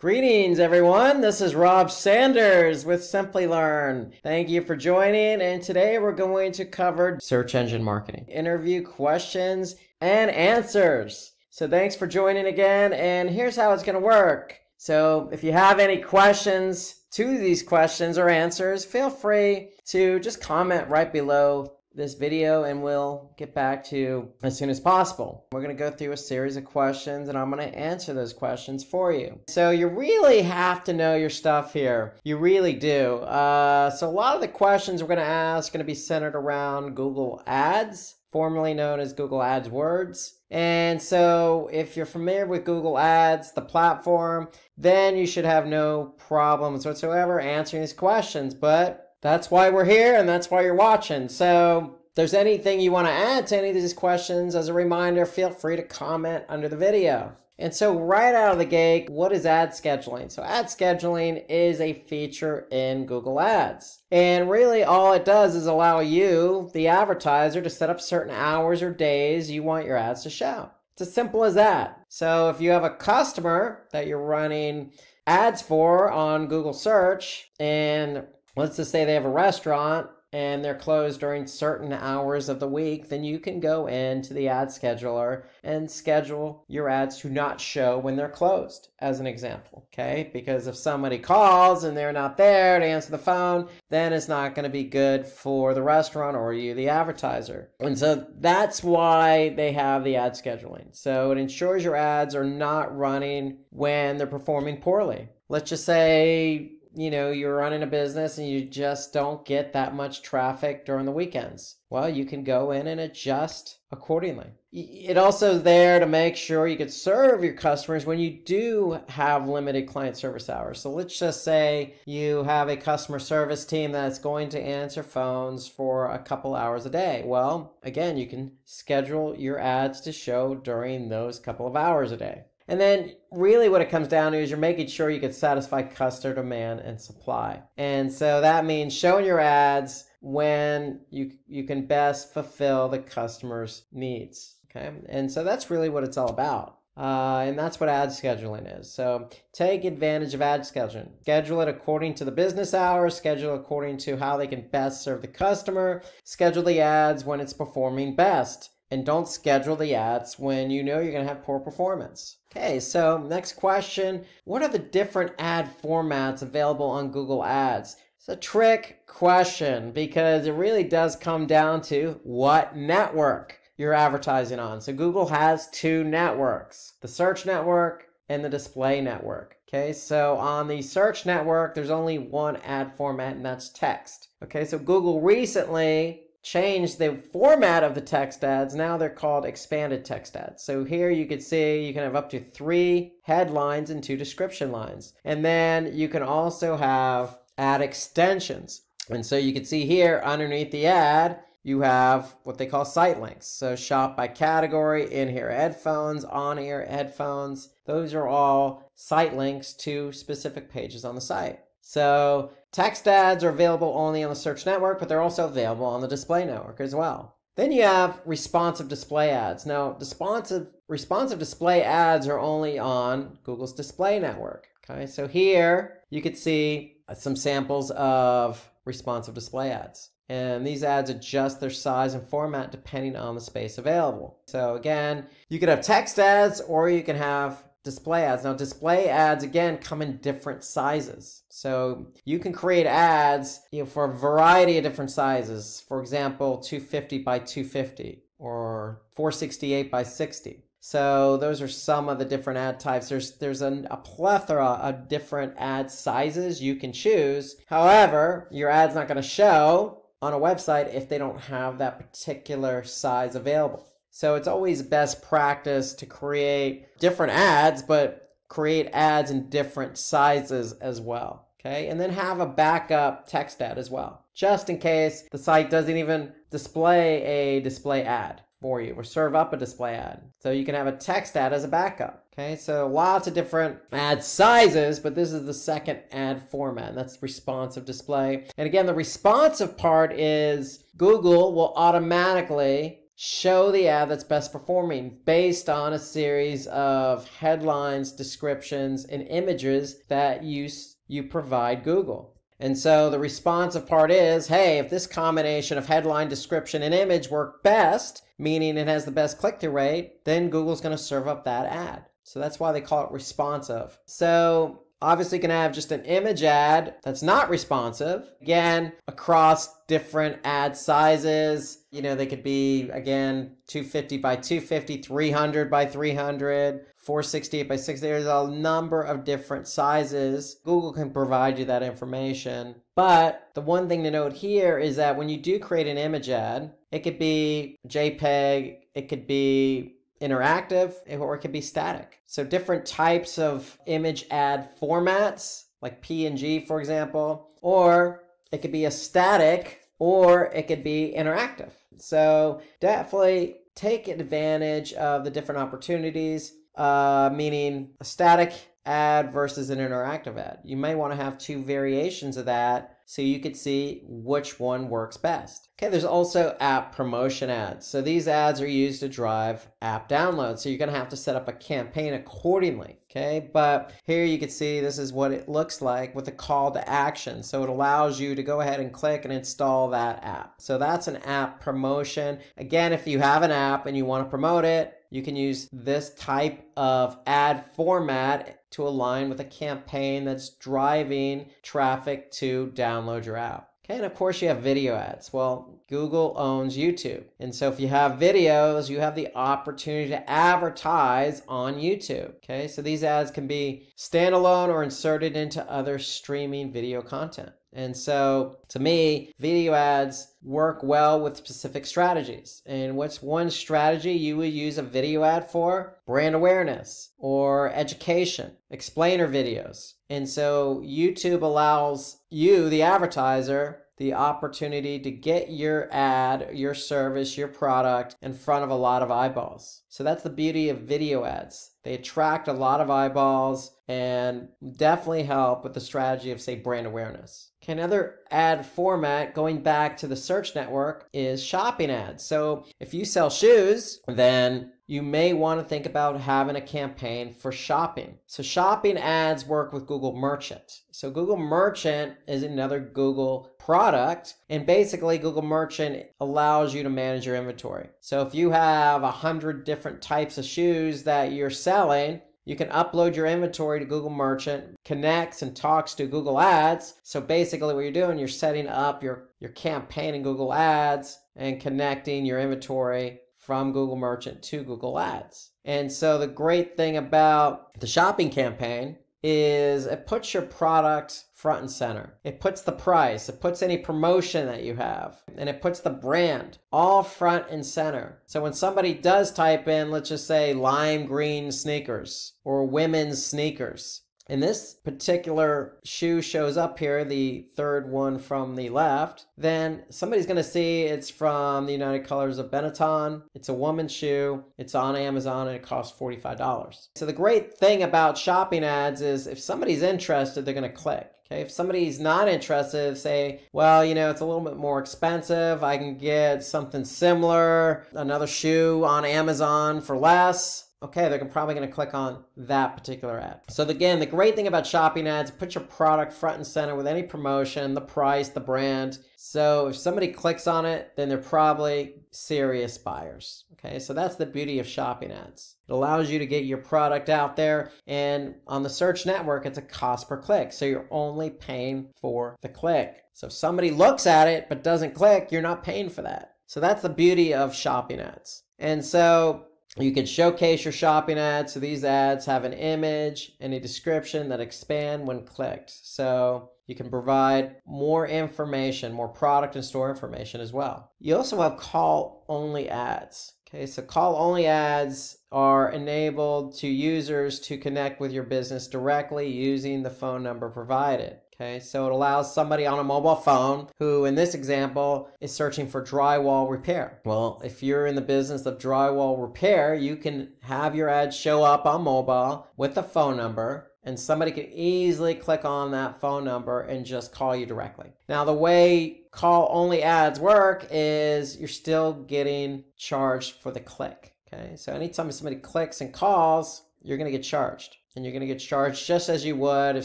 Greetings, everyone. This is Rob Sanders with Simply Learn. Thank you for joining. And today we're going to cover search engine marketing, interview questions and answers. So thanks for joining again. And here's how it's going to work. So if you have any questions to these questions or answers, feel free to just comment right below this video and we'll get back to you as soon as possible. We're going to go through a series of questions and I'm going to answer those questions for you. So you really have to know your stuff here. You really do. Uh, so a lot of the questions we're going to ask are going to be centered around Google Ads, formerly known as Google AdWords. And so if you're familiar with Google Ads, the platform, then you should have no problems whatsoever answering these questions. But that's why we're here and that's why you're watching. So if there's anything you want to add to any of these questions, as a reminder, feel free to comment under the video. And so right out of the gate, what is ad scheduling? So ad scheduling is a feature in Google Ads. And really all it does is allow you, the advertiser, to set up certain hours or days you want your ads to show. It's as simple as that. So if you have a customer that you're running ads for on Google search and Let's just say they have a restaurant and they're closed during certain hours of the week, then you can go into the ad scheduler and schedule your ads to not show when they're closed, as an example. Okay? Because if somebody calls and they're not there to answer the phone, then it's not going to be good for the restaurant or you, the advertiser. And so that's why they have the ad scheduling. So it ensures your ads are not running when they're performing poorly. Let's just say you know, you're running a business and you just don't get that much traffic during the weekends. Well, you can go in and adjust accordingly. It also there to make sure you can serve your customers when you do have limited client service hours. So let's just say you have a customer service team that's going to answer phones for a couple hours a day. Well, again, you can schedule your ads to show during those couple of hours a day. And then really what it comes down to is you're making sure you can satisfy customer demand and supply. And so that means showing your ads when you you can best fulfill the customer's needs. Okay. And so that's really what it's all about. Uh, and that's what ad scheduling is. So take advantage of ad scheduling. Schedule it according to the business hours, schedule according to how they can best serve the customer, schedule the ads when it's performing best and don't schedule the ads when you know you're going to have poor performance. Okay, so next question. What are the different ad formats available on Google Ads? It's a trick question because it really does come down to what network you're advertising on. So Google has two networks, the search network and the display network. Okay, so on the search network, there's only one ad format and that's text. Okay, so Google recently changed the format of the text ads. Now they're called expanded text ads. So here you can see you can have up to three headlines and two description lines. And then you can also have ad extensions. And so you can see here underneath the ad, you have what they call site links. So shop by category, in-ear headphones, on-ear headphones. Those are all site links to specific pages on the site. So text ads are available only on the search network, but they're also available on the display network as well. Then you have responsive display ads. Now, responsive, responsive display ads are only on Google's display network. Okay, so here you could see uh, some samples of responsive display ads. And these ads adjust their size and format depending on the space available. So again, you could have text ads or you can have display ads. Now display ads again come in different sizes. So you can create ads you know, for a variety of different sizes. For example, 250 by 250 or 468 by 60. So those are some of the different ad types. There's there's an, a plethora of different ad sizes you can choose. However, your ad's not going to show on a website if they don't have that particular size available. So it's always best practice to create different ads, but create ads in different sizes as well. Okay, and then have a backup text ad as well, just in case the site doesn't even display a display ad for you or serve up a display ad. So you can have a text ad as a backup. Okay, so lots of different ad sizes, but this is the second ad format, and that's responsive display. And again, the responsive part is Google will automatically show the ad that's best performing based on a series of headlines, descriptions, and images that you, you provide Google. And so the responsive part is, hey, if this combination of headline, description, and image work best, meaning it has the best click-through rate, then Google's going to serve up that ad. So that's why they call it responsive. So obviously can have just an image ad that's not responsive. Again, across different ad sizes. You know, they could be, again, 250 by 250, 300 by 300, 468 by 6. There's a number of different sizes. Google can provide you that information. But the one thing to note here is that when you do create an image ad, it could be JPEG, it could be interactive or it can be static. So different types of image ad formats, like PNG, for example, or it could be a static or it could be interactive. So definitely take advantage of the different opportunities, uh, meaning a static ad versus an interactive ad. You may want to have two variations of that so you could see which one works best. Okay, there's also app promotion ads. So these ads are used to drive app downloads. So you're gonna have to set up a campaign accordingly, okay? But here you can see this is what it looks like with a call to action. So it allows you to go ahead and click and install that app. So that's an app promotion. Again, if you have an app and you wanna promote it, you can use this type of ad format to align with a campaign that's driving traffic to download your app. Okay, and of course you have video ads. Well, Google owns YouTube. And so if you have videos, you have the opportunity to advertise on YouTube. Okay, so these ads can be standalone or inserted into other streaming video content. And so to me, video ads work well with specific strategies. And what's one strategy you would use a video ad for? Brand awareness or education, explainer videos. And so YouTube allows you, the advertiser, the opportunity to get your ad, your service, your product in front of a lot of eyeballs. So that's the beauty of video ads. They attract a lot of eyeballs and definitely help with the strategy of, say, brand awareness. Okay, another ad format going back to the search network is shopping ads. So if you sell shoes, then you may want to think about having a campaign for shopping. So shopping ads work with Google Merchant. So Google Merchant is another Google product. And basically, Google Merchant allows you to manage your inventory. So if you have a hundred different types of shoes that you're selling, you can upload your inventory to Google Merchant, connects and talks to Google Ads. So basically what you're doing, you're setting up your, your campaign in Google Ads and connecting your inventory from Google Merchant to Google Ads. And so the great thing about the shopping campaign is it puts your product front and center. It puts the price, it puts any promotion that you have, and it puts the brand all front and center. So when somebody does type in, let's just say lime green sneakers or women's sneakers, and this particular shoe shows up here, the third one from the left, then somebody's going to see it's from the United Colors of Benetton. It's a woman's shoe. It's on Amazon and it costs $45. So the great thing about shopping ads is if somebody's interested, they're going to click. Okay, if somebody's not interested, say, well, you know, it's a little bit more expensive. I can get something similar, another shoe on Amazon for less okay, they're probably going to click on that particular ad. So again, the great thing about shopping ads, put your product front and center with any promotion, the price, the brand. So if somebody clicks on it, then they're probably serious buyers. Okay, so that's the beauty of shopping ads. It allows you to get your product out there and on the search network, it's a cost per click. So you're only paying for the click. So if somebody looks at it but doesn't click, you're not paying for that. So that's the beauty of shopping ads. And so you can showcase your shopping ads. So these ads have an image and a description that expand when clicked. So you can provide more information, more product and store information as well. You also have call only ads. Okay, so call only ads are enabled to users to connect with your business directly using the phone number provided. Okay, so it allows somebody on a mobile phone who, in this example, is searching for drywall repair. Well, if you're in the business of drywall repair, you can have your ad show up on mobile with a phone number and somebody can easily click on that phone number and just call you directly. Now, the way call only ads work is you're still getting charged for the click. Okay, so anytime somebody clicks and calls, you're going to get charged and you're going to get charged just as you would if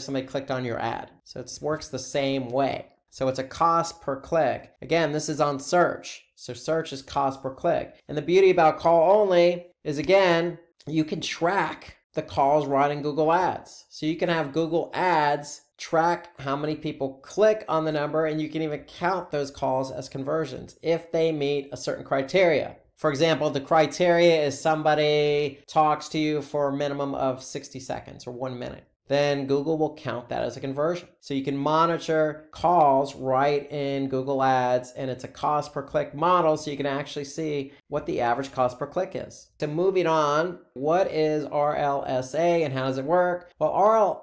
somebody clicked on your ad. So it works the same way. So it's a cost per click. Again, this is on search. So search is cost per click. And the beauty about call only is again, you can track the calls right in Google Ads. So you can have Google Ads track how many people click on the number and you can even count those calls as conversions if they meet a certain criteria. For example, the criteria is somebody talks to you for a minimum of 60 seconds or one minute. Then Google will count that as a conversion. So you can monitor calls right in Google Ads, and it's a cost per click model, so you can actually see what the average cost per click is. So moving on, what is RLSA and how does it work? Well,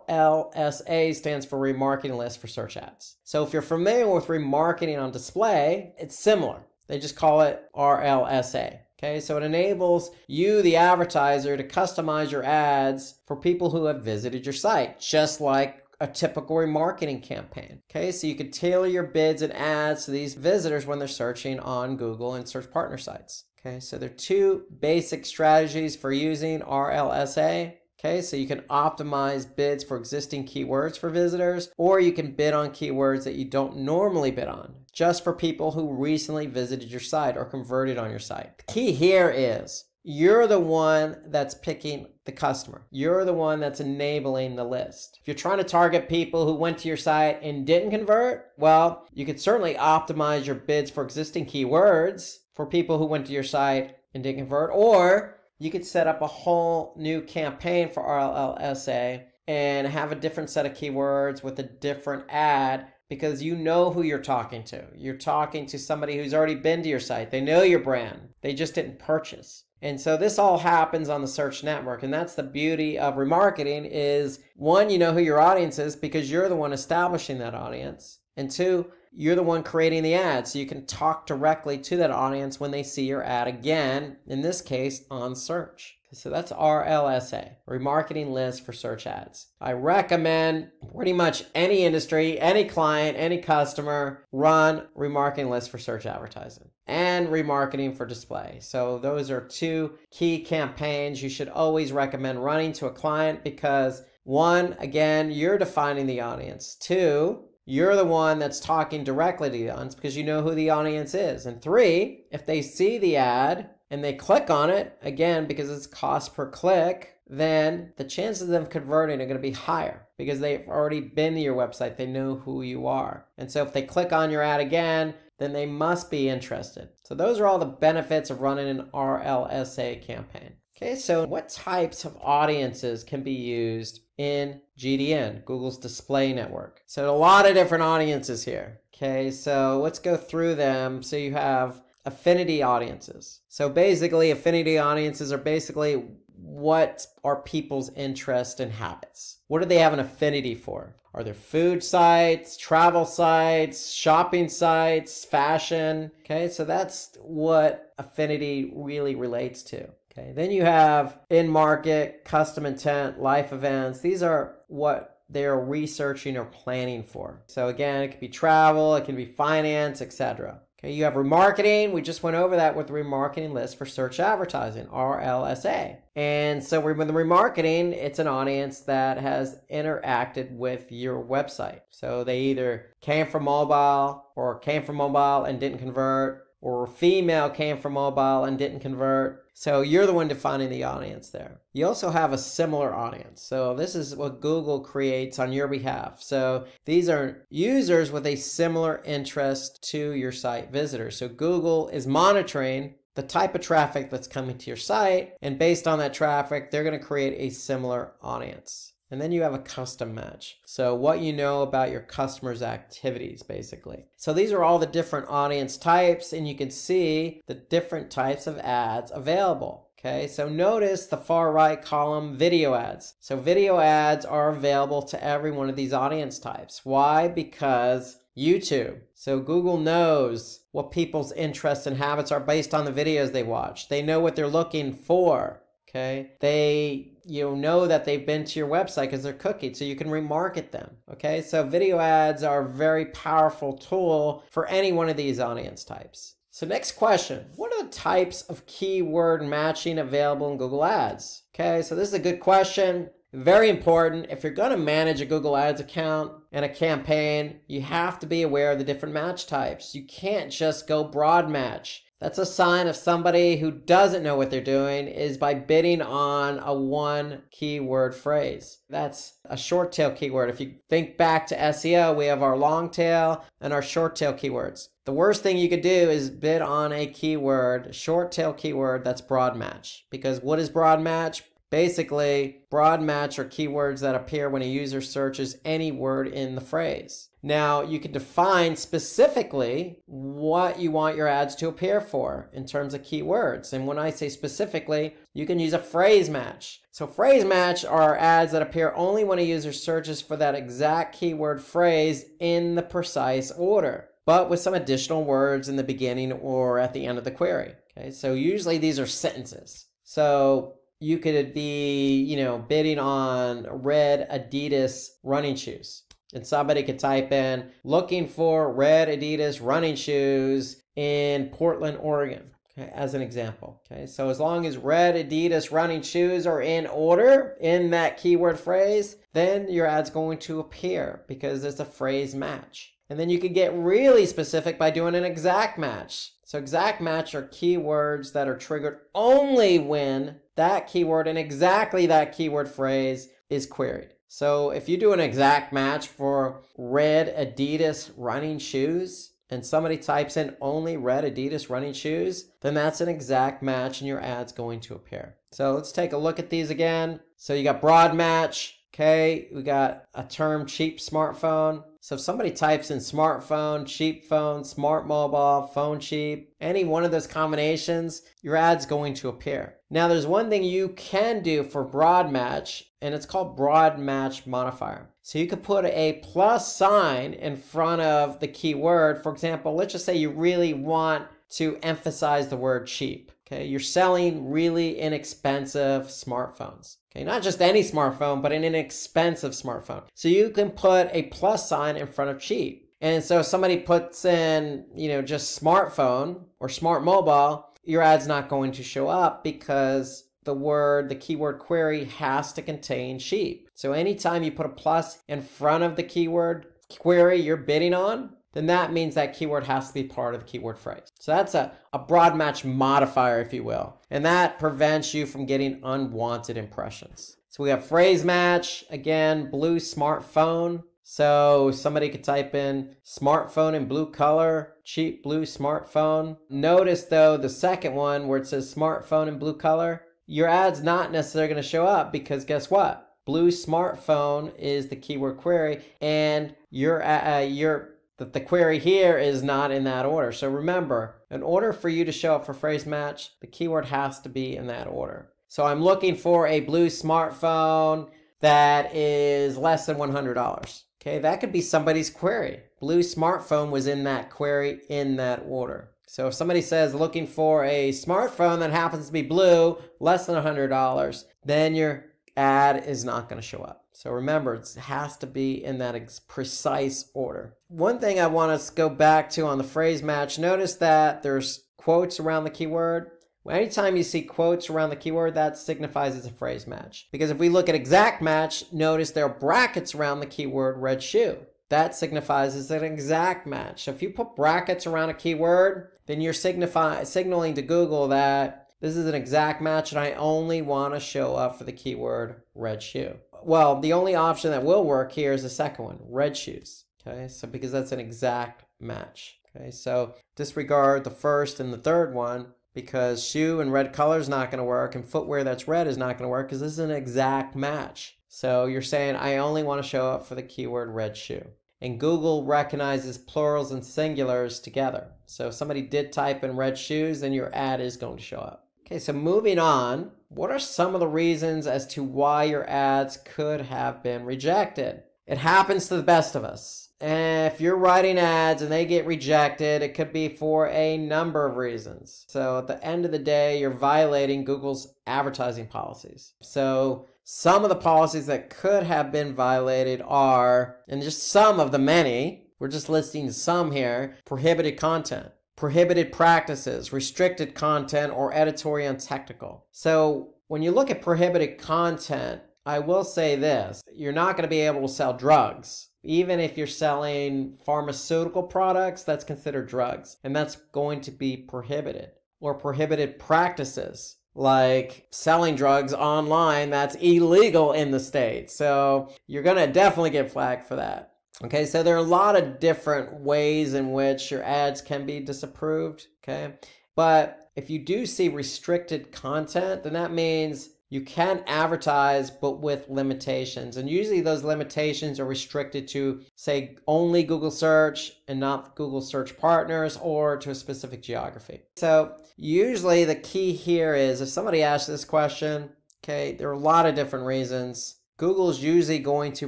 RLSA stands for remarketing list for search ads. So if you're familiar with remarketing on display, it's similar. They just call it RLSA. Okay, so it enables you, the advertiser, to customize your ads for people who have visited your site, just like a typical remarketing campaign. Okay, so you could tailor your bids and ads to these visitors when they're searching on Google and search partner sites. Okay, so there are two basic strategies for using RLSA. Okay, so you can optimize bids for existing keywords for visitors, or you can bid on keywords that you don't normally bid on, just for people who recently visited your site or converted on your site. The key here is you're the one that's picking the customer. You're the one that's enabling the list. If you're trying to target people who went to your site and didn't convert, well, you could certainly optimize your bids for existing keywords for people who went to your site and didn't convert, or you could set up a whole new campaign for RLLSA and have a different set of keywords with a different ad because you know who you're talking to. You're talking to somebody who's already been to your site. They know your brand. They just didn't purchase. And so this all happens on the search network. And that's the beauty of remarketing is one, you know who your audience is because you're the one establishing that audience. And two, you're the one creating the ad. So you can talk directly to that audience when they see your ad again, in this case, on search. So that's RLSA, remarketing list for search ads. I recommend pretty much any industry, any client, any customer run remarketing lists for search advertising and remarketing for display. So those are two key campaigns you should always recommend running to a client because one, again, you're defining the audience. Two, you're the one that's talking directly to the audience because you know who the audience is. And three, if they see the ad and they click on it, again, because it's cost per click, then the chances of them converting are going to be higher because they've already been to your website. They know who you are. And so if they click on your ad again, then they must be interested. So those are all the benefits of running an RLSA campaign. Okay, so what types of audiences can be used in GDN, Google's display network. So a lot of different audiences here. Okay, so let's go through them. So you have affinity audiences. So basically, affinity audiences are basically what are people's interests and habits? What do they have an affinity for? Are there food sites, travel sites, shopping sites, fashion? Okay, so that's what affinity really relates to. Okay, then you have in market, custom intent, life events. These are what they're researching or planning for. So again, it could be travel, it can be finance, etc. Okay, you have remarketing. We just went over that with the remarketing list for search advertising, RLSA. And so with the remarketing, it's an audience that has interacted with your website. So they either came from mobile or came from mobile and didn't convert, or female came from mobile and didn't convert, so you're the one defining the audience there. You also have a similar audience. So this is what Google creates on your behalf. So these are users with a similar interest to your site visitors. So Google is monitoring the type of traffic that's coming to your site. And based on that traffic, they're going to create a similar audience. And then you have a custom match. So what you know about your customer's activities, basically. So these are all the different audience types and you can see the different types of ads available. Okay, so notice the far right column, video ads. So video ads are available to every one of these audience types. Why? Because YouTube. So Google knows what people's interests and habits are based on the videos they watch. They know what they're looking for okay they you know that they've been to your website because they're cookied so you can remarket them okay so video ads are a very powerful tool for any one of these audience types so next question, what are the types of keyword matching available in Google Ads? Okay, so this is a good question. Very important. If you're going to manage a Google Ads account and a campaign, you have to be aware of the different match types. You can't just go broad match. That's a sign of somebody who doesn't know what they're doing is by bidding on a one keyword phrase. That's a short tail keyword. If you think back to SEO, we have our long tail and our short tail keywords. The worst thing you could do is bid on a keyword, short tail keyword that's broad match. Because what is broad match? Basically, broad match are keywords that appear when a user searches any word in the phrase. Now you can define specifically what you want your ads to appear for in terms of keywords. And when I say specifically, you can use a phrase match. So phrase match are ads that appear only when a user searches for that exact keyword phrase in the precise order, but with some additional words in the beginning or at the end of the query. Okay, so usually these are sentences. So you could be, you know, bidding on red Adidas running shoes and somebody could type in looking for red Adidas running shoes in Portland, Oregon, okay, as an example. Okay, so as long as red Adidas running shoes are in order in that keyword phrase, then your ad's going to appear because there's a phrase match. And then you can get really specific by doing an exact match. So exact match are keywords that are triggered only when that keyword and exactly that keyword phrase is queried. So if you do an exact match for red Adidas running shoes and somebody types in only red Adidas running shoes, then that's an exact match and your ad's going to appear. So let's take a look at these again. So you got broad match. Okay, we got a term cheap smartphone. So if somebody types in smartphone, cheap phone, smart mobile, phone cheap, any one of those combinations, your ad's going to appear. Now there's one thing you can do for broad match, and it's called broad match modifier. So you could put a plus sign in front of the keyword. For example, let's just say you really want to emphasize the word cheap. Okay, you're selling really inexpensive smartphones. Okay, not just any smartphone, but an inexpensive smartphone. So you can put a plus sign in front of cheap. And so if somebody puts in, you know, just smartphone or smart mobile, your ad's not going to show up because the word, the keyword query has to contain cheap. So anytime you put a plus in front of the keyword query you're bidding on, then that means that keyword has to be part of the keyword phrase. So that's a, a broad match modifier, if you will. And that prevents you from getting unwanted impressions. So we have phrase match, again, blue smartphone. So somebody could type in smartphone in blue color, cheap blue smartphone. Notice though, the second one where it says smartphone in blue color, your ad's not necessarily going to show up because guess what? Blue smartphone is the keyword query and your, uh, uh your that the query here is not in that order. So remember, in order for you to show up for phrase match, the keyword has to be in that order. So I'm looking for a blue smartphone that is less than $100. Okay, that could be somebody's query. Blue smartphone was in that query in that order. So if somebody says looking for a smartphone that happens to be blue, less than $100, then your ad is not going to show up. So remember, it has to be in that precise order. One thing I want us to go back to on the phrase match, notice that there's quotes around the keyword. Anytime you see quotes around the keyword, that signifies it's a phrase match. Because if we look at exact match, notice there are brackets around the keyword red shoe. That signifies it's an exact match. So if you put brackets around a keyword, then you're signify, signaling to Google that this is an exact match and I only want to show up for the keyword red shoe well, the only option that will work here is the second one, red shoes. Okay, so because that's an exact match. Okay, so disregard the first and the third one because shoe and red color is not going to work and footwear that's red is not going to work because this is an exact match. So you're saying I only want to show up for the keyword red shoe. And Google recognizes plurals and singulars together. So if somebody did type in red shoes, then your ad is going to show up. Okay, so moving on, what are some of the reasons as to why your ads could have been rejected? It happens to the best of us. if you're writing ads and they get rejected, it could be for a number of reasons. So at the end of the day, you're violating Google's advertising policies. So some of the policies that could have been violated are, and just some of the many, we're just listing some here, prohibited content prohibited practices, restricted content, or editorial and technical. So when you look at prohibited content, I will say this you're not going to be able to sell drugs. Even if you're selling pharmaceutical products, that's considered drugs, and that's going to be prohibited. Or prohibited practices like selling drugs online, that's illegal in the state. So you're going to definitely get flagged for that. Okay, so there are a lot of different ways in which your ads can be disapproved. Okay, but if you do see restricted content, then that means you can advertise, but with limitations. And usually those limitations are restricted to, say, only Google search and not Google search partners or to a specific geography. So usually the key here is if somebody asks this question, okay, there are a lot of different reasons. Google's usually going to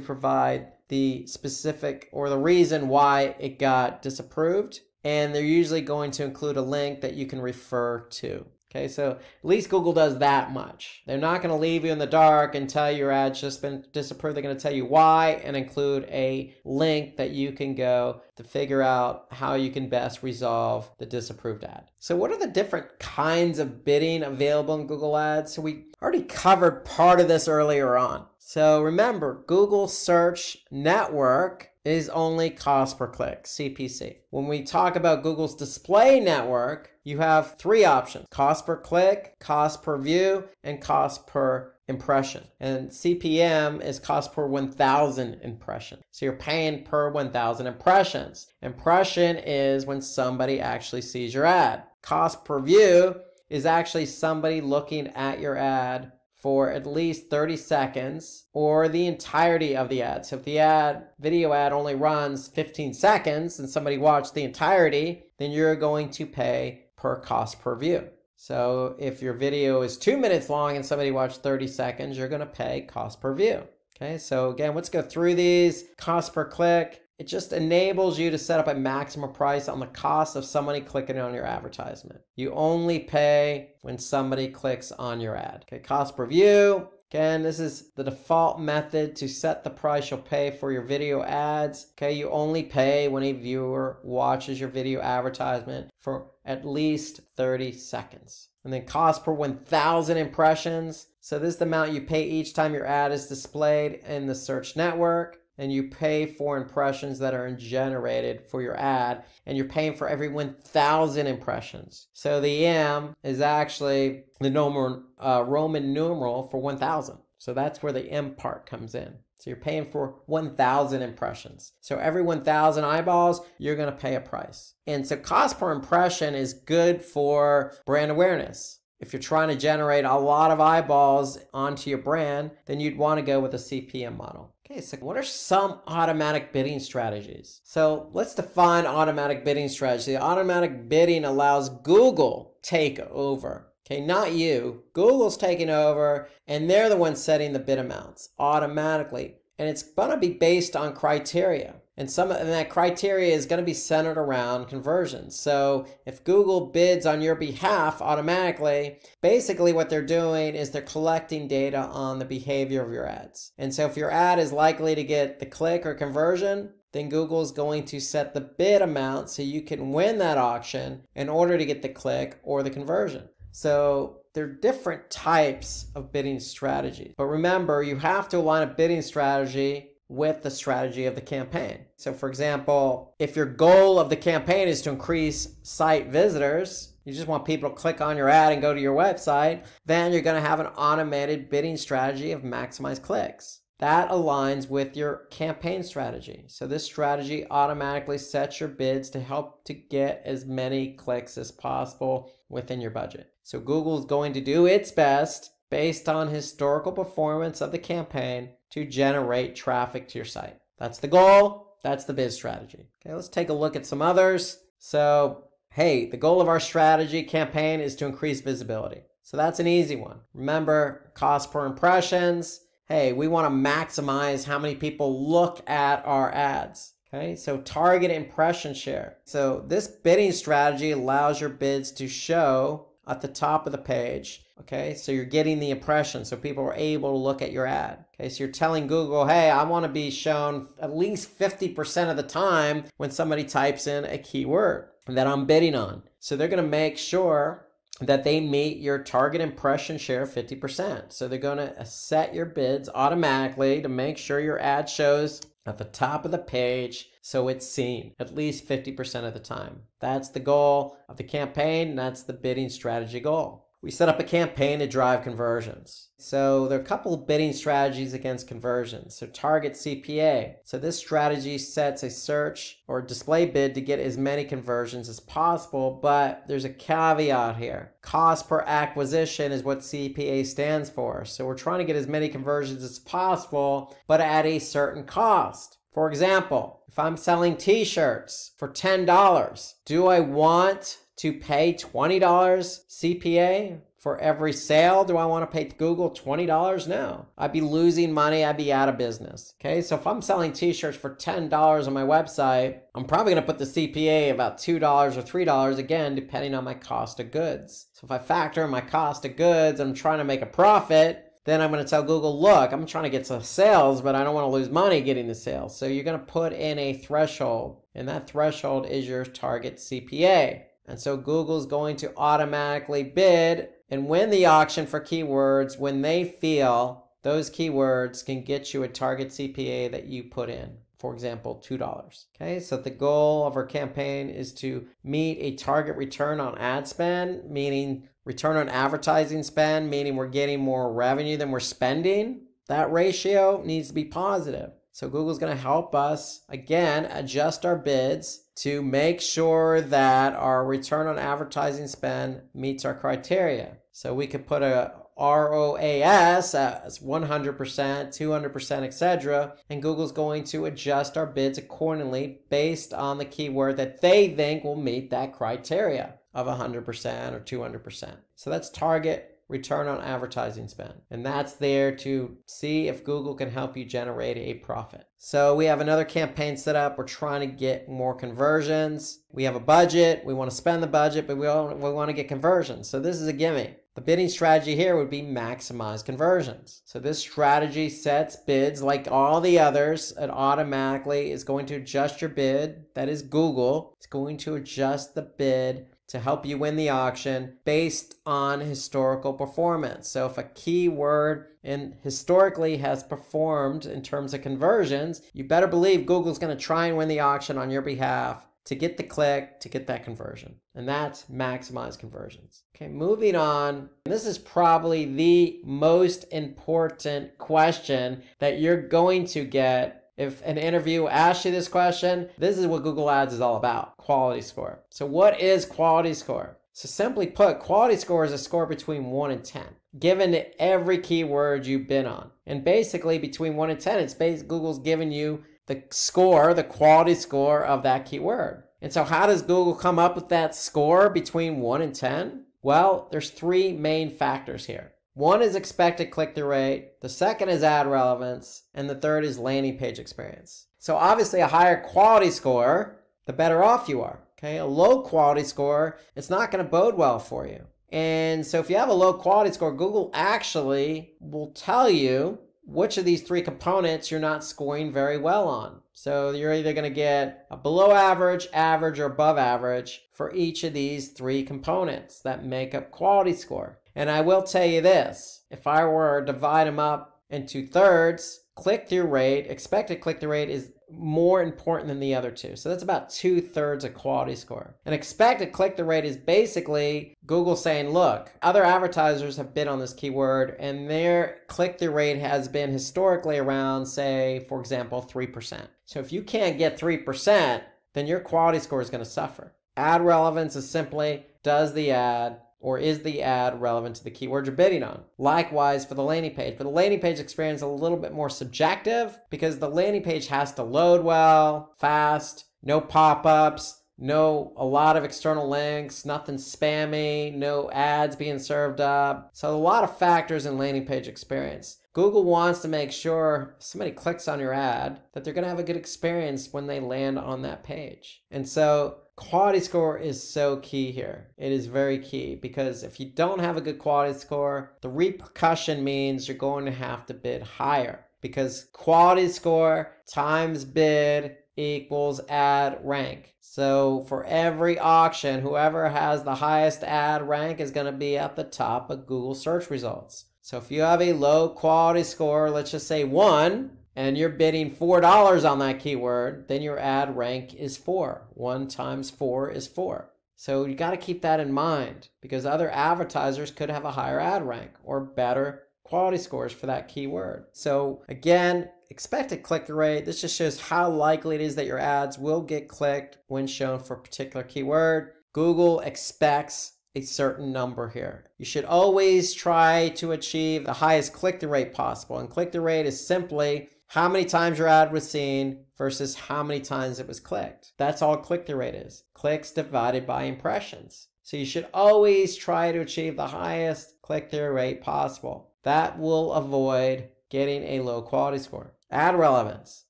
provide the specific or the reason why it got disapproved. And they're usually going to include a link that you can refer to. Okay, so at least Google does that much. They're not going to leave you in the dark and tell your ad's just been disapproved. They're going to tell you why and include a link that you can go to figure out how you can best resolve the disapproved ad. So, what are the different kinds of bidding available in Google Ads? So, we already covered part of this earlier on. So remember, Google Search Network is only cost per click, CPC. When we talk about Google's display network, you have three options, cost per click, cost per view, and cost per impression. And CPM is cost per 1,000 impression. So you're paying per 1,000 impressions. Impression is when somebody actually sees your ad. Cost per view is actually somebody looking at your ad for at least 30 seconds or the entirety of the ad. So if the ad, video ad only runs 15 seconds and somebody watched the entirety, then you're going to pay per cost per view. So if your video is two minutes long and somebody watched 30 seconds, you're going to pay cost per view. Okay, so again, let's go through these cost per click. It just enables you to set up a maximum price on the cost of somebody clicking on your advertisement. You only pay when somebody clicks on your ad. Okay, cost per view. Again, this is the default method to set the price you'll pay for your video ads. Okay, you only pay when a viewer watches your video advertisement for at least 30 seconds. And then cost per 1,000 impressions. So this is the amount you pay each time your ad is displayed in the search network and you pay for impressions that are generated for your ad and you're paying for every 1000 impressions so the m is actually the uh, roman numeral for 1000 so that's where the m part comes in so you're paying for 1000 impressions so every 1000 eyeballs you're going to pay a price and so cost per impression is good for brand awareness if you're trying to generate a lot of eyeballs onto your brand, then you'd want to go with a CPM model. Okay, so what are some automatic bidding strategies? So let's define automatic bidding strategy. Automatic bidding allows Google take over. Okay, not you. Google's taking over and they're the ones setting the bid amounts automatically. And it's going to be based on criteria. And some and that criteria is going to be centered around conversions. So if Google bids on your behalf automatically, basically what they're doing is they're collecting data on the behavior of your ads. And so if your ad is likely to get the click or conversion, then Google is going to set the bid amount so you can win that auction in order to get the click or the conversion. So there are different types of bidding strategies. But remember, you have to align a bidding strategy with the strategy of the campaign. So, for example, if your goal of the campaign is to increase site visitors, you just want people to click on your ad and go to your website, then you're going to have an automated bidding strategy of maximize clicks. That aligns with your campaign strategy. So, this strategy automatically sets your bids to help to get as many clicks as possible within your budget. So, Google's going to do its best based on historical performance of the campaign to generate traffic to your site. That's the goal. That's the biz strategy. Okay, let's take a look at some others. So, hey, the goal of our strategy campaign is to increase visibility. So that's an easy one. Remember cost per impressions. Hey, we want to maximize how many people look at our ads. Okay, so target impression share. So this bidding strategy allows your bids to show at the top of the page Okay, so you're getting the impression. So people are able to look at your ad. Okay, so you're telling Google, hey, I want to be shown at least 50% of the time when somebody types in a keyword that I'm bidding on. So they're going to make sure that they meet your target impression share of 50%. So they're going to set your bids automatically to make sure your ad shows at the top of the page so it's seen at least 50% of the time. That's the goal of the campaign. That's the bidding strategy goal. We set up a campaign to drive conversions. So there are a couple of bidding strategies against conversions. So target CPA. So this strategy sets a search or display bid to get as many conversions as possible, but there's a caveat here. Cost per acquisition is what CPA stands for. So we're trying to get as many conversions as possible, but at a certain cost. For example, if I'm selling t-shirts for $10, do I want to pay $20 CPA for every sale? Do I want to pay Google $20? No. I'd be losing money. I'd be out of business. Okay. So if I'm selling t shirts for $10 on my website, I'm probably going to put the CPA about $2 or $3 again, depending on my cost of goods. So if I factor in my cost of goods, I'm trying to make a profit. Then I'm going to tell Google, look, I'm trying to get some sales, but I don't want to lose money getting the sales. So you're going to put in a threshold, and that threshold is your target CPA. And so Google's going to automatically bid and win the auction for keywords when they feel those keywords can get you a target CPA that you put in. For example, $2. Okay, so the goal of our campaign is to meet a target return on ad spend, meaning return on advertising spend, meaning we're getting more revenue than we're spending. That ratio needs to be positive. So Google's going to help us, again, adjust our bids to make sure that our return on advertising spend meets our criteria. So we could put a ROAS as 100%, 200%, etc. And Google's going to adjust our bids accordingly based on the keyword that they think will meet that criteria of 100% or 200%. So that's target return on advertising spend. And that's there to see if Google can help you generate a profit. So we have another campaign set up. We're trying to get more conversions. We have a budget. We want to spend the budget, but we, we want to get conversions. So this is a gimme. The bidding strategy here would be maximize conversions. So this strategy sets bids like all the others. It automatically is going to adjust your bid. That is Google. It's going to adjust the bid to help you win the auction based on historical performance. So if a keyword and historically has performed in terms of conversions, you better believe Google's going to try and win the auction on your behalf to get the click, to get that conversion. And that's maximize conversions. Okay, moving on. This is probably the most important question that you're going to get if an interview asks you this question, this is what Google Ads is all about quality score. So, what is quality score? So, simply put, quality score is a score between 1 and 10, given to every keyword you've been on. And basically, between 1 and 10, it's based, Google's giving you the score, the quality score of that keyword. And so, how does Google come up with that score between 1 and 10? Well, there's three main factors here. One is expected click through rate, the second is ad relevance, and the third is landing page experience. So obviously, a higher quality score, the better off you are. Okay, a low quality score, it's not going to bode well for you. And so, if you have a low quality score, Google actually will tell you which of these three components you're not scoring very well on. So you're either going to get a below average, average, or above average for each of these three components that make up quality score. And I will tell you this, if I were to divide them up into thirds, click-through rate, expected click-through rate is more important than the other two. So that's about two thirds of quality score. And expected click through rate is basically Google saying, look, other advertisers have bid on this keyword and their click through rate has been historically around, say, for example, 3%. So if you can't get 3%, then your quality score is going to suffer. Ad relevance is simply does the ad or is the ad relevant to the keyword you're bidding on? Likewise for the landing page. For the landing page experience a little bit more subjective because the landing page has to load well, fast, no pop-ups, no a lot of external links, nothing spammy, no ads being served up. So a lot of factors in landing page experience. Google wants to make sure somebody clicks on your ad that they're going to have a good experience when they land on that page. And so quality score is so key here. It is very key because if you don't have a good quality score, the repercussion means you're going to have to bid higher because quality score times bid equals ad rank. So for every auction, whoever has the highest ad rank is going to be at the top of Google search results. So if you have a low quality score, let's just say one, and you're bidding $4 on that keyword, then your ad rank is four. One times four is four. So you got to keep that in mind because other advertisers could have a higher ad rank or better quality scores for that keyword. So again, expected click rate. This just shows how likely it is that your ads will get clicked when shown for a particular keyword. Google expects a certain number here. You should always try to achieve the highest click-through rate possible. And click-through rate is simply how many times your ad was seen versus how many times it was clicked. That's all click-through rate is. Clicks divided by impressions. So you should always try to achieve the highest click-through rate possible. That will avoid getting a low quality score. Ad relevance.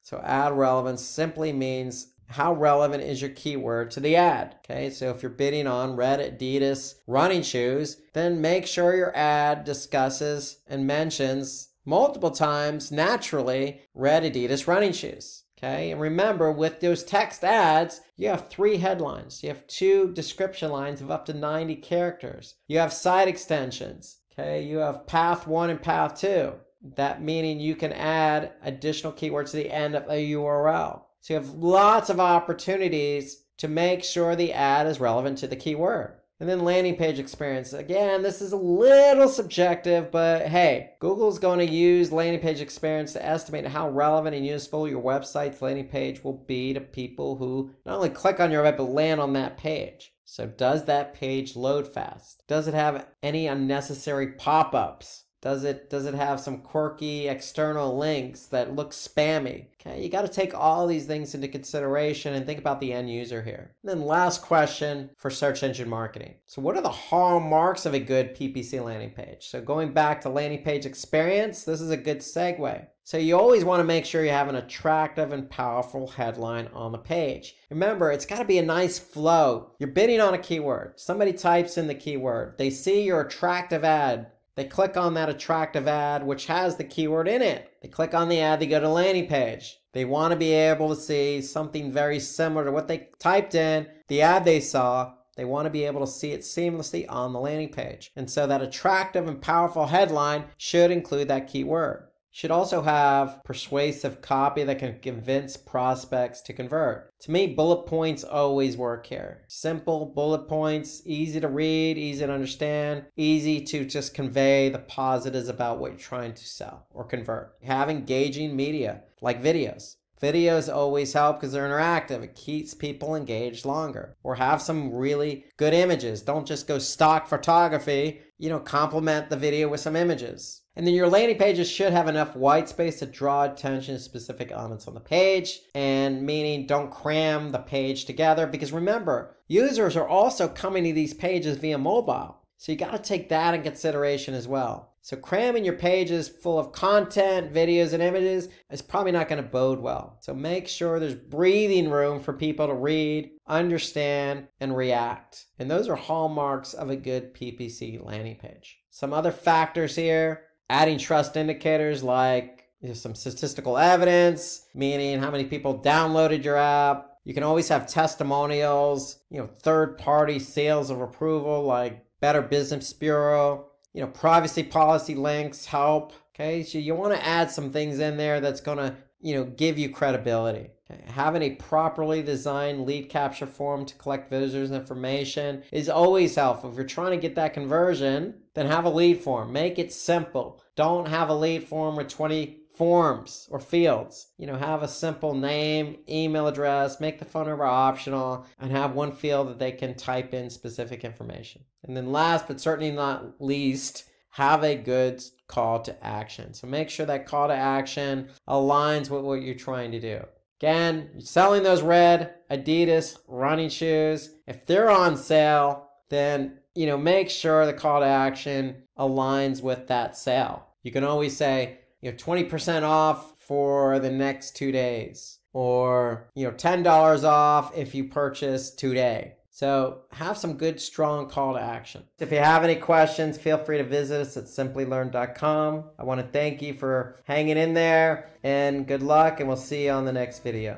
So ad relevance simply means how relevant is your keyword to the ad? Okay, so if you're bidding on red Adidas running shoes, then make sure your ad discusses and mentions multiple times naturally red Adidas running shoes. Okay, and remember with those text ads, you have three headlines, you have two description lines of up to 90 characters, you have site extensions, okay, you have path one and path two. That meaning you can add additional keywords to the end of a URL. So you have lots of opportunities to make sure the ad is relevant to the keyword. And then landing page experience. Again, this is a little subjective, but hey, Google's going to use landing page experience to estimate how relevant and useful your website's landing page will be to people who not only click on your web but land on that page. So, does that page load fast? Does it have any unnecessary pop ups? Does it does it have some quirky external links that look spammy? Okay, you got to take all these things into consideration and think about the end user here. And then last question for search engine marketing. So what are the hallmarks of a good PPC landing page? So going back to landing page experience, this is a good segue. So you always want to make sure you have an attractive and powerful headline on the page. Remember, it's got to be a nice flow. You're bidding on a keyword. Somebody types in the keyword. They see your attractive ad they click on that attractive ad, which has the keyword in it. They click on the ad, they go to landing page. They want to be able to see something very similar to what they typed in, the ad they saw. They want to be able to see it seamlessly on the landing page. And so that attractive and powerful headline should include that keyword should also have persuasive copy that can convince prospects to convert. To me, bullet points always work here. Simple bullet points, easy to read, easy to understand, easy to just convey the positives about what you're trying to sell or convert. Have engaging media like videos. Videos always help because they're interactive. It keeps people engaged longer. Or have some really good images. Don't just go stock photography. You know, complement the video with some images. And then your landing pages should have enough white space to draw attention to specific elements on the page, and meaning don't cram the page together because remember, users are also coming to these pages via mobile. So you got to take that in consideration as well. So cramming your pages full of content, videos, and images is probably not going to bode well. So make sure there's breathing room for people to read, understand, and react. And those are hallmarks of a good PPC landing page. Some other factors here adding trust indicators like some statistical evidence, meaning how many people downloaded your app. You can always have testimonials, you know, third party sales of approval like Better Business Bureau, you know, privacy policy links, help. Okay, so you want to add some things in there that's going to, you know, give you credibility. Okay? Having a properly designed lead capture form to collect visitors' information is always helpful. If you're trying to get that conversion, then have a lead form. Make it simple. Don't have a lead form with 20 forms or fields. You know, have a simple name, email address, make the phone number optional, and have one field that they can type in specific information. And then last but certainly not least, have a good call to action. So make sure that call to action aligns with what you're trying to do. Again, selling those red Adidas running shoes. If they're on sale, then you know, make sure the call to action aligns with that sale. You can always say, you know, 20% off for the next two days or, you know, $10 off if you purchase today. So have some good, strong call to action. If you have any questions, feel free to visit us at simplylearn.com. I want to thank you for hanging in there and good luck, and we'll see you on the next video.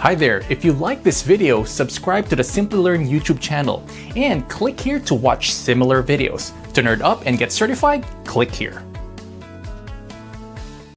Hi there, if you like this video, subscribe to the Simply Learn YouTube channel and click here to watch similar videos. To nerd up and get certified, click here.